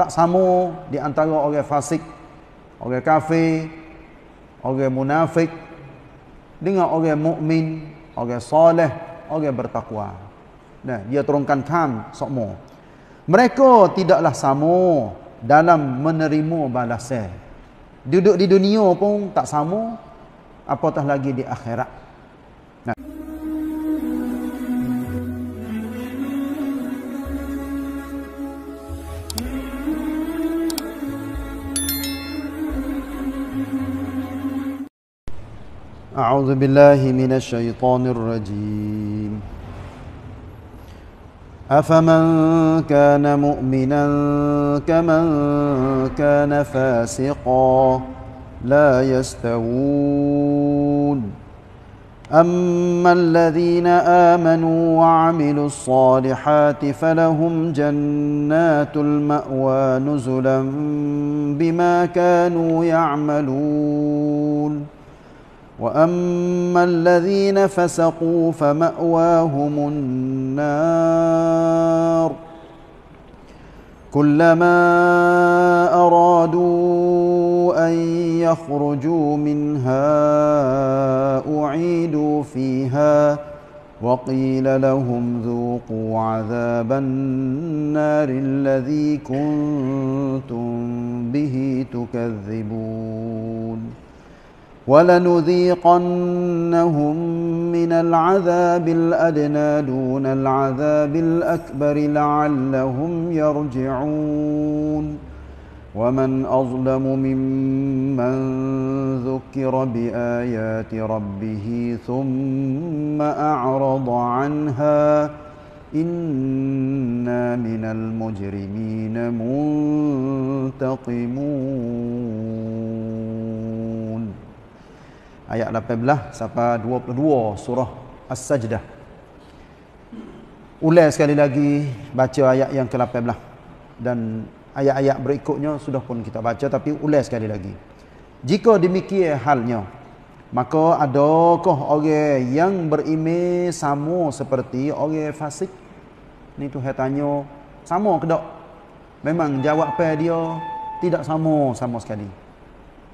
tak sama di antara orang fasik, orang kafir, orang munafik dengan orang mukmin, orang soleh, orang bertakwa. Nah, dia terungkan kan sokmo. Mereka tidaklah sama dalam menerima balasan. Duduk di dunia pun tak sama, apatah lagi di akhirat. Nah. أعوذ بالله من الشيطان الرجيم أفمن كان مؤمنا كمن كان فاسقا لا يستوون أما الذين آمنوا وعملوا الصالحات فلهم جنات المأوى نزلا بما كانوا يعملون واما الذين فسقوا فماواهم النار كلما ارادوا ان يخرجوا منها اعيدوا فيها وقيل لهم ذوقوا عذاب النار الذي كنتم به تكذبون ولنذيقنهم من العذاب الادنى دون العذاب الاكبر لعلهم يرجعون ومن اظلم ممن ذكر بايات ربه ثم اعرض عنها انا من المجرمين منتقمون ayat 18 sampai 22 surah As-Sajdah. Ulang sekali lagi baca ayat yang ke-18 dan ayat-ayat berikutnya sudah pun kita baca tapi ulang sekali lagi. Jika demikian halnya maka adakah orang yang berime sama seperti orang fasik? Ini tu saya tanya sama ke tak? Memang jawab dia tidak sama sama sekali.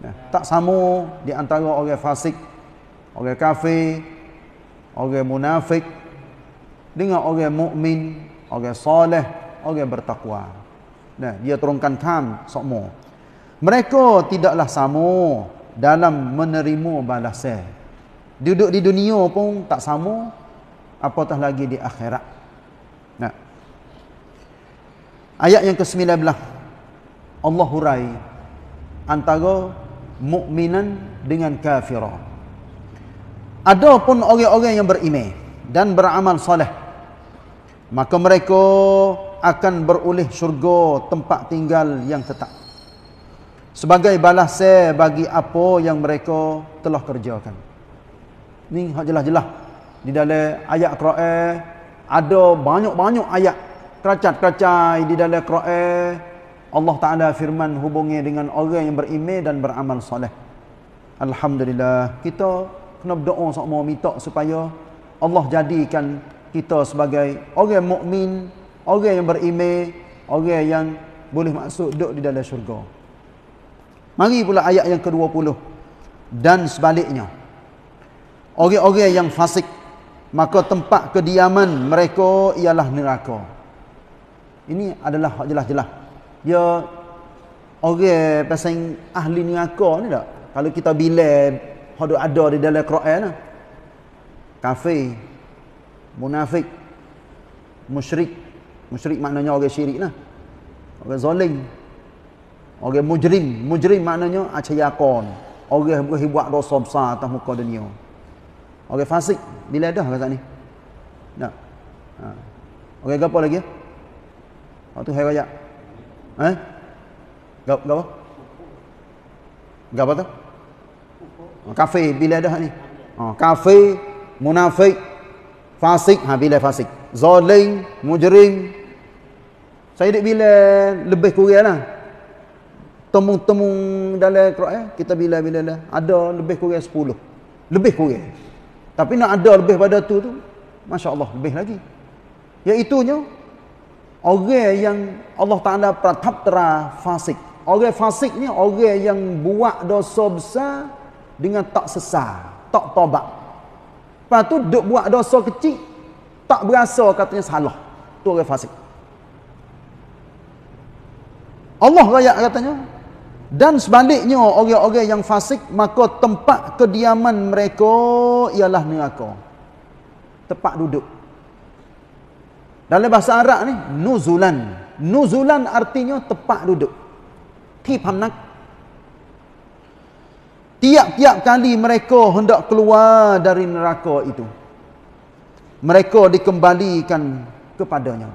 Ya. Tak sama di antara orang fasik, orang kafir, orang munafik dengan orang mukmin, orang soleh, orang bertakwa. Nah, dia turunkan kam sokmo. Mereka tidaklah sama dalam menerima balasan. Duduk di dunia pun tak sama apatah lagi di akhirat. Nah. Ayat yang ke-19 Allah hurai antara mukminan dengan kafirah. Adapun orang-orang yang beriman dan beramal soleh maka mereka akan beroleh syurga tempat tinggal yang tetap sebagai balasan bagi apa yang mereka telah kerjakan. Ni hak jelas-jelas di dalam ayat Quran ada banyak-banyak ayat kerajat-kerajai di dalam Quran Allah Ta'ala firman hubungi dengan orang yang berimeh dan beramal soleh. Alhamdulillah, kita kena berdoa sama minta supaya Allah jadikan kita sebagai orang mukmin, orang yang berimeh, orang yang boleh masuk duduk di dalam syurga. Mari pula ayat yang ke-20. Dan sebaliknya, orang-orang yang fasik, maka tempat kediaman mereka ialah neraka. Ini adalah jelas-jelas dia ya, orang pasang ahli ni aku ni tak kalau kita bila ada ada di dalam Quran lah. kafir munafik musyrik musyrik maknanya orang syirik lah orang zalim orang mujrim mujrim maknanya acayakon orang yang buat dosa besar atas muka dunia orang fasik bila dah kata ni tak ha. orang apa lagi ya? waktu hari raya Eh? Gak, gak apa? Gak apa tu? Kafe bila dah ni? Oh, kafe munafik fasik ha bila fasik zalim mujrim saya dek bila lebih kuranglah temung-temung dalam Quran eh? kita bila-bila dah ada lebih kurang 10 lebih kurang tapi nak ada lebih pada tu tu masya-Allah lebih lagi iaitu itunya orang yang Allah Taala pratap tera fasik. Orang fasik ni orang yang buat dosa besar dengan tak sesah, tak tobat. Lepas tu duk buat dosa kecil tak berasa katanya salah. Tu orang fasik. Allah raya katanya dan sebaliknya orang-orang yang fasik maka tempat kediaman mereka ialah neraka. Tempat duduk. Dalam bahasa Arab ni, nuzulan. Nuzulan artinya tempat duduk. Tipamnak. Tiap-tiap kali mereka hendak keluar dari neraka itu. Mereka dikembalikan kepadanya.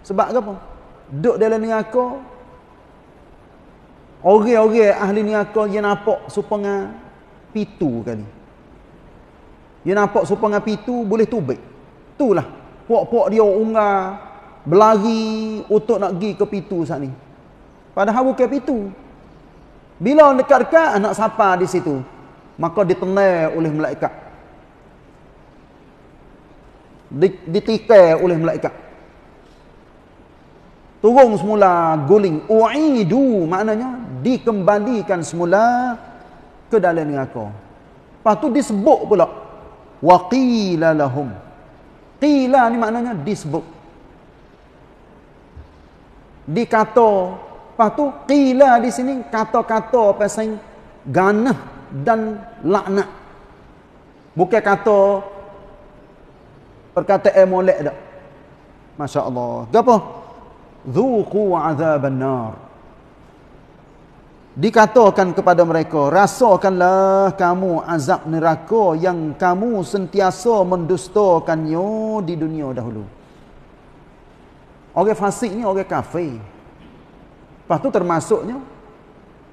Sebab apa? Duduk dalam neraka. Orang-orang ahli neraka yang nampak supaya pitu kali. Yang nampak supaya pitu boleh tubik. Itulah puak-puak dia unga, berlari untuk nak pergi ke pitu saat ni padahal bukan pitu bila dekat-dekat anak sapa di situ maka ditenai oleh malaikat ditikai oleh malaikat turun semula guling uidu maknanya dikembalikan semula ke dalam kau. lepas tu disebut pula waqila Qila ni maknanya disebut. Dikata. Lepas tu, kila di sini kata-kata pasang ganah dan laknat. Bukan kata perkataan molek tak. Masya Allah. Gapa? Zuku azab an-nar. Dikatakan kepada mereka, rasakanlah kamu azab neraka yang kamu sentiasa mendustakannya di dunia dahulu. Orang fasik ni orang kafir. Lepas tu termasuknya,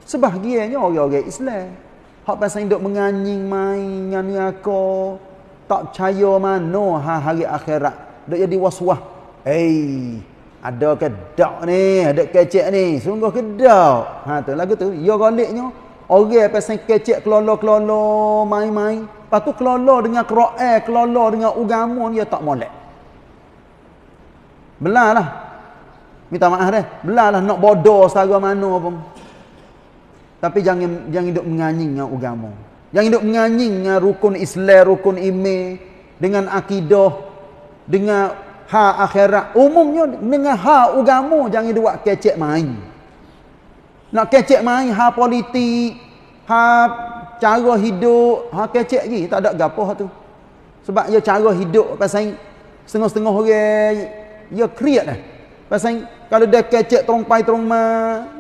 sebahagiannya orang-orang Islam. Hak pasal hidup menganying main, nyanyi aku, tak percaya mana hari akhirat. Dia jadi waswah. Eh, hey, ada kedak ni, ada kecek ni, sungguh kedak. Ha tu lagu tu, ya galiknya orang pasang kecek kelolo-kelolo main-main. Patu kelolo dengan Quran, kelolo dengan agama dia tak molek. Belalah. Minta maaf deh. Belalah nak bodoh sagu mana pun. Tapi jangan jangan hidup menganying dengan agama. Jangan hidup menganying dengan rukun Islam, rukun iman dengan akidah dengan ha akhirat umumnya dengan ha agama jangan duak kecek main nak kecek main ha politik ha cara hidup ha kecek lagi tak ada gapo ha tu sebab dia ya cara hidup pasal setengah-setengah orang dia ya create lah pasal kalau dia kecek terong pai terong ma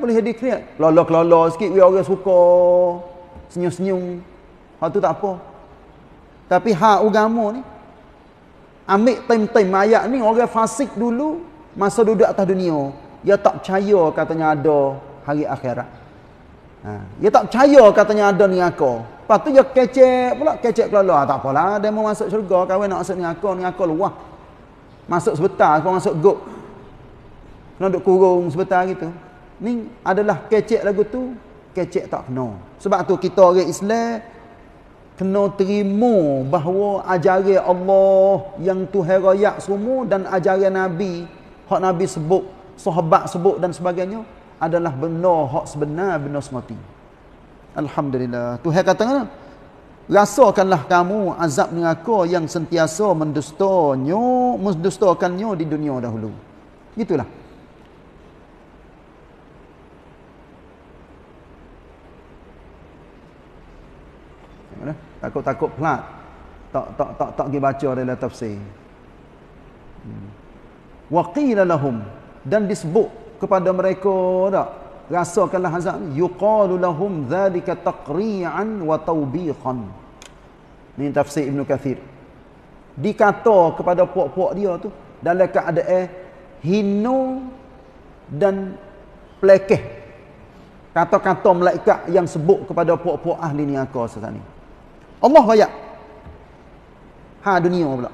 boleh jadi create lolo kelolo sikit we orang suka senyum-senyum ha tu tak apa tapi ha agama ni ambil time-time ayat ni orang fasik dulu masa duduk atas dunia dia tak percaya katanya ada hari akhirat ha. dia tak percaya katanya ada ni aku lepas tu dia kecek pula kecek kelola tak apalah dia mau masuk syurga kawan nak masuk ni aku ni aku luah masuk sebentar kau masuk gop kena duduk kurung sebentar gitu ni adalah kecek lagu tu kecek tak kena sebab tu kita orang Islam kena terima bahawa ajaran Allah yang Tuhan raya semua dan ajaran Nabi hak Nabi sebut, sahabat sebut dan sebagainya adalah benar hak sebenar benar semati. Alhamdulillah. Tuhan kata kan? Rasakanlah kamu azab neraka yang sentiasa mendustanya, mendustakannya di dunia dahulu. Itulah. takut-takut pelat tak tak tak tak pergi baca dalam tafsir hmm. waqila lahum dan disebut kepada mereka dak rasakanlah azab yuqalu lahum zalika taqri'an wa tawbihan ni tafsir ibnu kathir dikata kepada puak-puak dia tu dalam keadaan hinu dan plekeh kata-kata malaikat yang sebut kepada puak-puak ahli niaka sesat ni Allah bayar. Ha dunia pula.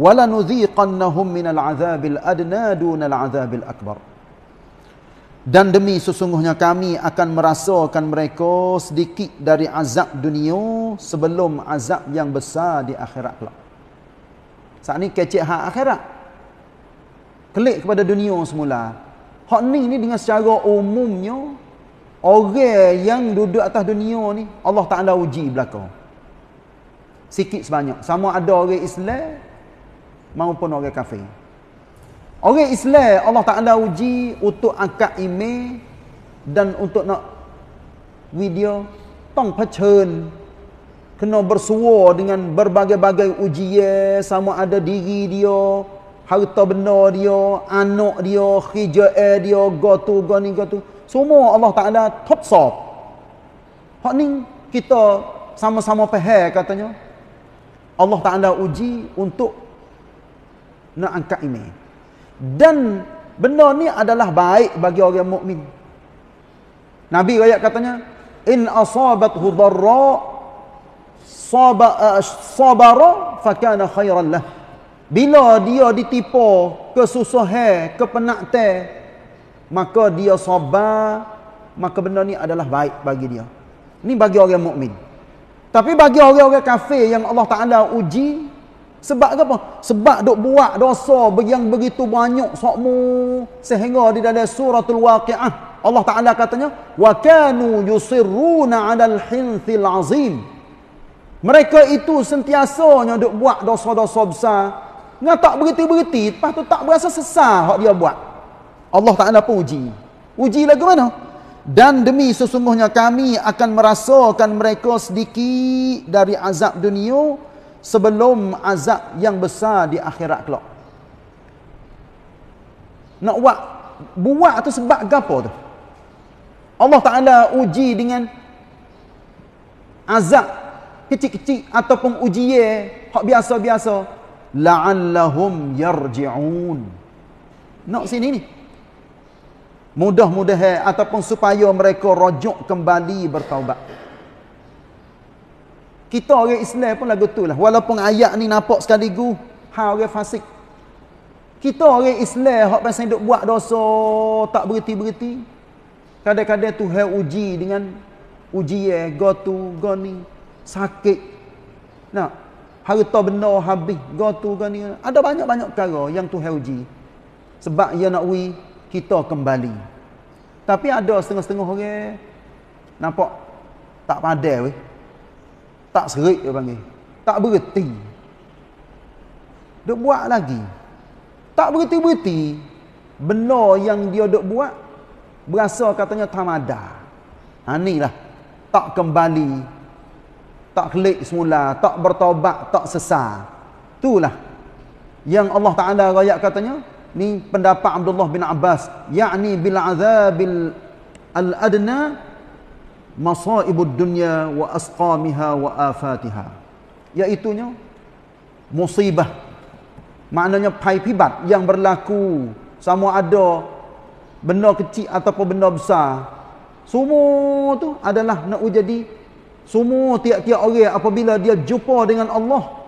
Wala nuziqannahum min al'adzabil adna dun al'adzabil akbar. Dan demi sesungguhnya kami akan merasakan mereka sedikit dari azab dunia sebelum azab yang besar di akhirat pula. Saat ni kecil hak akhirat. Kelik kepada dunia semula. Hak ni ni dengan secara umumnya, orang yang duduk atas dunia ni, Allah Ta'ala uji belakang sikit sebanyak sama ada orang Islam maupun orang kafir orang Islam Allah Taala uji untuk angkat ime, dan untuk nak video tong pacen kena bersua dengan berbagai-bagai ujian sama ada diri dia harta benda dia anak dia kerja dia go tu go ni go tu semua Allah Taala top sort hak ni kita sama-sama faham katanya Allah Ta'ala uji untuk nak angkat ini. Dan benda ni adalah baik bagi orang mukmin. Nabi ayat katanya, In asabathu darra, eh, sabara fakana khairan lah. Bila dia ditipu, kesusahan, kepenatan, maka dia sabar, maka benda ni adalah baik bagi dia. Ini bagi orang mukmin. Tapi bagi orang-orang kafir yang Allah Ta'ala uji, sebab apa? Sebab duk buat dosa yang begitu banyak sokmu sehingga di dalam suratul waqi'ah Allah Ta'ala katanya wa kanu yusirruna alal hinthil mereka itu sentiasanya duk buat dosa-dosa besar dengan tak berhenti-berhenti lepas tu tak berasa sesah. yang dia buat Allah Ta'ala pun uji uji lagi mana? Dan demi sesungguhnya kami akan merasakan mereka sedikit dari azab dunia sebelum azab yang besar di akhirat kelak. Nak buat buat tu sebab gapo tu? Allah Taala uji dengan azab kecil-kecil ataupun ujian hak biasa-biasa la'allahum yarji'un. Nak sini ni mudah-mudahan ataupun supaya mereka rojuk kembali bertaubat. Kita orang Islam pun lagu tu lah. Walaupun ayat ni nampak sekaligus, ha orang fasik. Kita orang Islam, hak pasal duk buat dosa, tak berhenti-berhenti. Kadang-kadang tu hai uji dengan uji ya, go tu, go ni, sakit. Nak, harta benar habis, go tu, go ni. Ada banyak-banyak perkara yang tu hai uji. Sebab ia nak we, kita kembali. Tapi ada setengah-setengah orang nampak tak padah weh. Tak serik dia panggil. Tak bererti. Dok buat lagi. Tak bererti-bererti. Benar yang dia dok buat berasa katanya tamada. Ha inilah. Tak kembali. Tak klik semula, tak bertaubat, tak sesah. Itulah yang Allah Taala royak katanya ni pendapat Abdullah bin Abbas yakni bil azabil al adna masaibud dunya wa asqamiha wa afatiha iaitu musibah maknanya paipibat yang berlaku sama ada benda kecil ataupun benda besar semua tu adalah nak jadi semua tiap-tiap orang apabila dia jumpa dengan Allah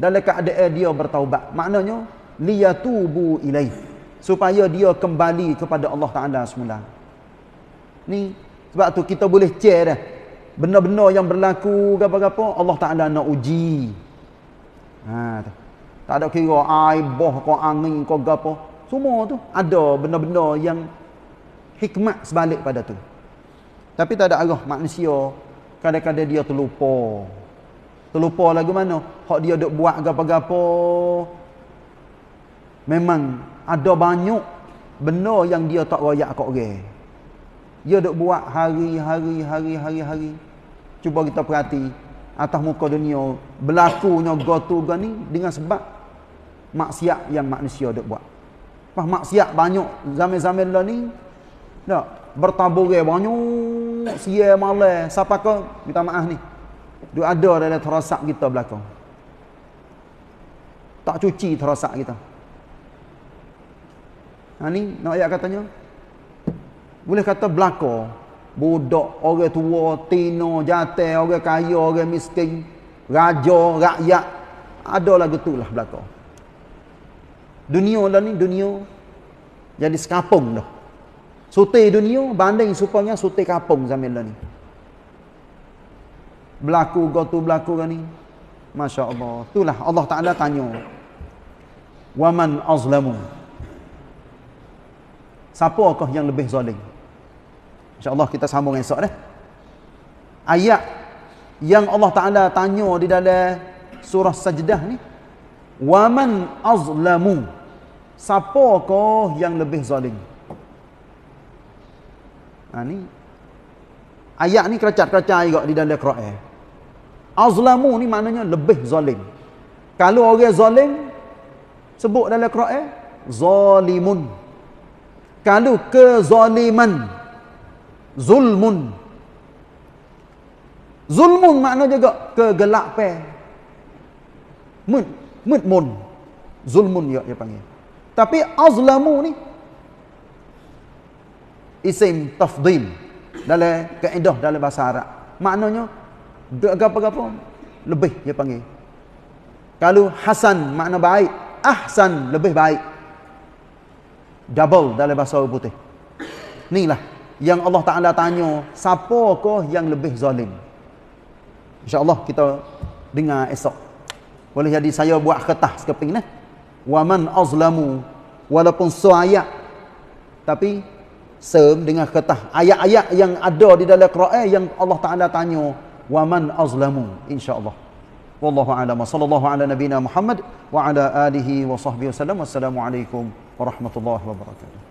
dalam keadaan dia bertaubat maknanya liyatubu ilaih supaya dia kembali kepada Allah Taala semula. Ni sebab tu kita boleh cek dah. benar benda yang berlaku gapo-gapo Allah Taala nak uji. Ha tu. Tak ada kira air, boh, kau angin, kau gapo. Semua tu ada benar-benar yang hikmat sebalik pada tu. Tapi tak ada arah manusia kadang-kadang dia terlupa. Terlupa lagu mana? Hak dia dok buat gapo-gapo, memang ada banyak benda yang dia tak royak kat orang. Dia dok buat hari-hari hari-hari hari. Cuba kita perhati atas muka dunia berlakunya gotu gani dengan sebab maksiat yang manusia dok buat. Pas maksiat banyak zaman-zaman lah ni. Nak bertabur banyak sia malas siapa ke minta maaf ni. Dia ada dalam terasak kita belakang. Tak cuci terasak kita. Ha ni nak ayat katanya. Boleh kata belaka. Budak, orang tua, tino, jate, orang kaya, orang miskin, raja, rakyat. Adalah getulah belaka. Dunia lah ni, dunia jadi sekapung dah. Sute dunia banding supaya sute kapung zaman lah ni. Berlaku, gotu berlaku kan ni. Masya Allah. Itulah Allah Ta'ala tanya. Waman azlamu siapakah yang lebih zalim Allah kita sambung esok deh ayat yang Allah taala tanya di dalam surah sajdah ni waman azlamu siapakah yang lebih zalim ha ni ayat ni kerecat-kerecat juga di dalam quran azlamu ni maknanya lebih zalim kalau orang zalim sebut dalam quran zalimun kalau kezaliman zulmun zulmun makna juga kegelapan mun mun zulmun ya dia panggil tapi azlamu ni isim tafdhil dalam kaedah dalam bahasa Arab maknanya gapo-gapo lebih dia panggil kalau hasan makna baik ahsan lebih baik double dalam bahasa orang putih. Inilah yang Allah Taala tanya, siapakah yang lebih zalim? Insya-Allah kita dengar esok. Boleh jadi saya buat kertas sekeping nah. Wa man azlamu walaupun suaya tapi sem dengan kertas ayat-ayat yang ada di dalam Quran yang Allah Taala tanya, wa man azlamu insya-Allah. Wallahu a'lam. Sallallahu ala nabina Muhammad wa ala alihi wa sahbihi wasallam. Wassalamualaikum. ورحمة الله وبركاته